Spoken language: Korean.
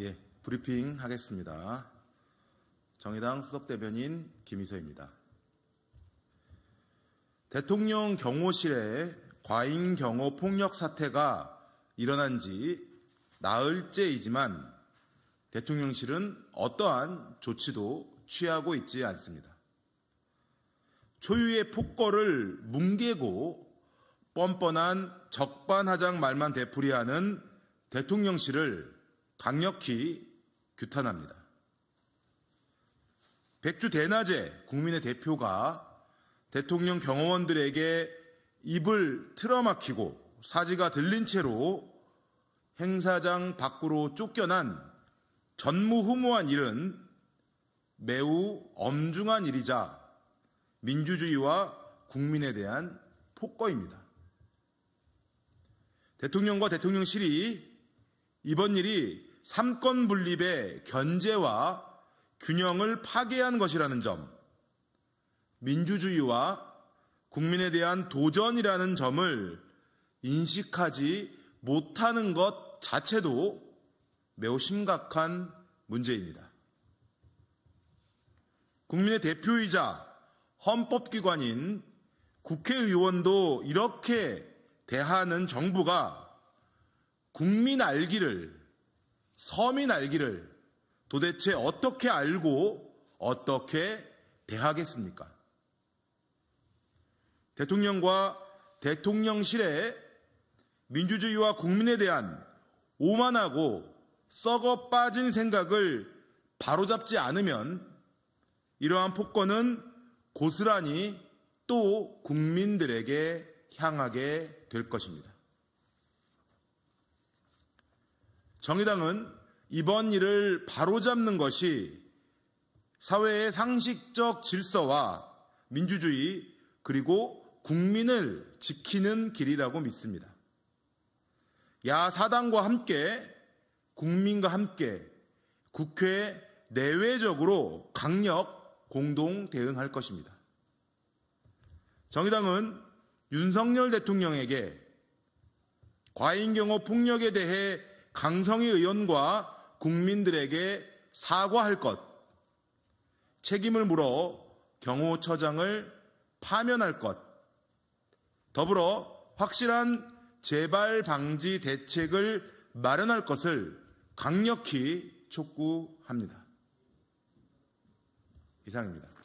예, 브리핑 하겠습니다. 정의당 수석대변인 김희서입니다. 대통령 경호실에 과잉 경호 폭력 사태가 일어난 지 나흘째이지만 대통령실은 어떠한 조치도 취하고 있지 않습니다. 초유의 폭거를 뭉개고 뻔뻔한 적반하장 말만 되풀이하는 대통령실을 강력히 규탄합니다. 백주 대낮에 국민의 대표가 대통령 경호원들에게 입을 틀어막히고 사지가 들린 채로 행사장 밖으로 쫓겨난 전무후무한 일은 매우 엄중한 일이자 민주주의와 국민에 대한 폭거입니다. 대통령과 대통령실이 이번 일이 삼권 분립의 견제와 균형을 파괴한 것이라는 점, 민주주의와 국민에 대한 도전이라는 점을 인식하지 못하는 것 자체도 매우 심각한 문제입니다. 국민의 대표이자 헌법기관인 국회의원도 이렇게 대하는 정부가 국민 알기를 서민 알기를 도대체 어떻게 알고 어떻게 대하겠습니까? 대통령과 대통령실의 민주주의와 국민에 대한 오만하고 썩어 빠진 생각을 바로잡지 않으면 이러한 폭권은 고스란히 또 국민들에게 향하게 될 것입니다. 정의당은 이번 일을 바로잡는 것이 사회의 상식적 질서와 민주주의 그리고 국민을 지키는 길이라고 믿습니다. 야사당과 함께 국민과 함께 국회 내외적으로 강력 공동 대응할 것입니다. 정의당은 윤석열 대통령에게 과잉 경호 폭력에 대해 강성희 의원과 국민들에게 사과할 것, 책임을 물어 경호처장을 파면할 것, 더불어 확실한 재발 방지 대책을 마련할 것을 강력히 촉구합니다. 이상입니다.